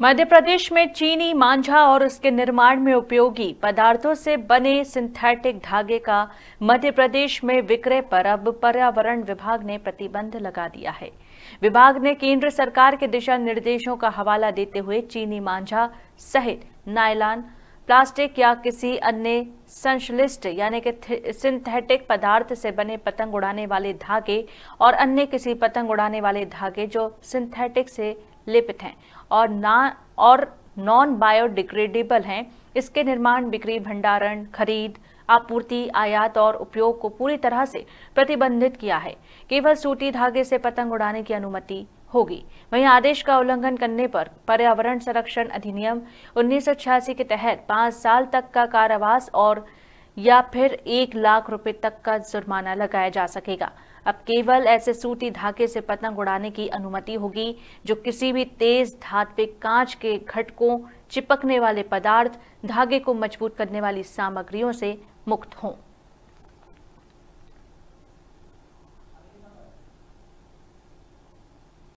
मध्य प्रदेश में चीनी मांझा और उसके निर्माण में उपयोगी पदार्थों से बने सिंथेटिक धागे का मध्य प्रदेश में विक्रय पर अब पर्यावरण विभाग ने प्रतिबंध लगा दिया है विभाग ने केंद्र सरकार के दिशा निर्देशों का हवाला देते हुए चीनी मांझा सहित नायलान प्लास्टिक या किसी अन्य संश्लिष्ट यानी कि सिंथेटिक पदार्थ से बने पतंग उड़ाने वाले धागे और अन्य किसी पतंग उड़ाने वाले धागे जो सिंथेटिक से लिपित हैं और ना और नॉन बायोडिग्रेडेबल हैं इसके निर्माण बिक्री भंडारण खरीद आपूर्ति आयात और उपयोग को पूरी तरह से प्रतिबंधित किया है केवल सूती धागे से पतंग उड़ाने की अनुमति होगी वहीं आदेश का उल्लंघन करने पर पर्यावरण संरक्षण अधिनियम उन्नीस के तहत पांच साल तक का कारावास और या फिर एक लाख रुपए तक का जुर्माना लगाया जा सकेगा अब केवल ऐसे सूती धागे से पतंग उड़ाने की अनुमति होगी जो किसी भी तेज धात्विक कांच के घटकों चिपकने वाले पदार्थ धागे को मजबूत करने वाली सामग्रियों से मुक्त हों